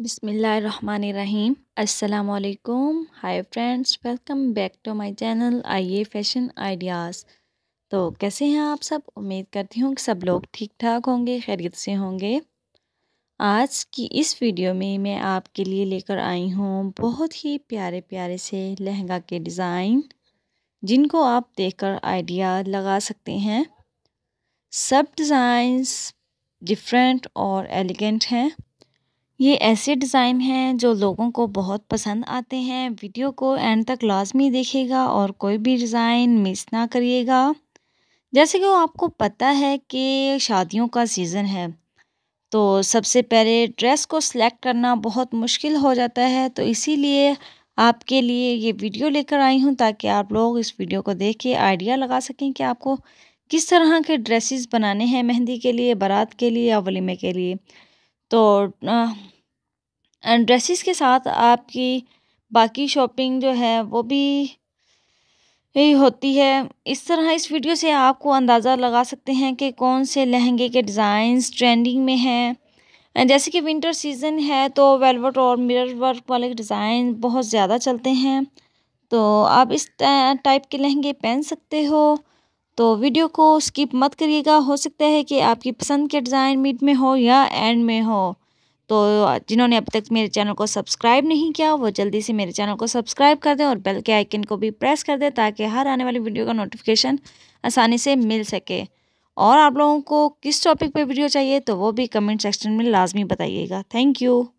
बिसमीम् अल्लाम hi friends welcome back to my channel आइए fashion ideas तो कैसे हैं आप सब उम्मीद करती हूँ कि सब लोग ठीक ठाक होंगे खैरियत से होंगे आज की इस वीडियो में मैं आपके लिए लेकर आई हूँ बहुत ही प्यारे प्यारे से लहंगा के डिज़ाइन जिनको आप देखकर आइडिया लगा सकते हैं सब डिज़ाइंस डिफरेंट और एलिगेंट हैं ये ऐसे डिज़ाइन हैं जो लोगों को बहुत पसंद आते हैं वीडियो को एंड तक लाजमी देखेगा और कोई भी डिज़ाइन मिस ना करिएगा जैसे कि आपको पता है कि शादियों का सीज़न है तो सबसे पहले ड्रेस को सिलेक्ट करना बहुत मुश्किल हो जाता है तो इसीलिए आपके लिए ये वीडियो लेकर आई हूँ ताकि आप लोग इस वीडियो को देख के आइडिया लगा सकें कि आपको किस तरह के ड्रेसेस बनाने हैं मेहंदी के लिए बारात के लिए या वलीमे के लिए तो ड्रेसेस के साथ आपकी बाकी शॉपिंग जो है वो भी यही होती है इस तरह इस वीडियो से आपको अंदाज़ा लगा सकते हैं कि कौन से लहंगे के डिज़ाइंस ट्रेंडिंग में हैं जैसे कि विंटर सीज़न है तो वेलवेट और मिरर वर्क वाले डिज़ाइन बहुत ज़्यादा चलते हैं तो आप इस टाइप के लहंगे पहन सकते हो तो वीडियो को स्किप मत करिएगा हो सकता है कि आपकी पसंद के डिज़ाइन मिड में हो या एंड में हो तो जिन्होंने अब तक मेरे चैनल को सब्सक्राइब नहीं किया वो जल्दी से मेरे चैनल को सब्सक्राइब कर दें और बेल के आइकन को भी प्रेस कर दें ताकि हर आने वाली वीडियो का नोटिफिकेशन आसानी से मिल सके और आप लोगों को किस टॉपिक पे वीडियो चाहिए तो वो भी कमेंट सेक्शन में लाजमी बताइएगा थैंक यू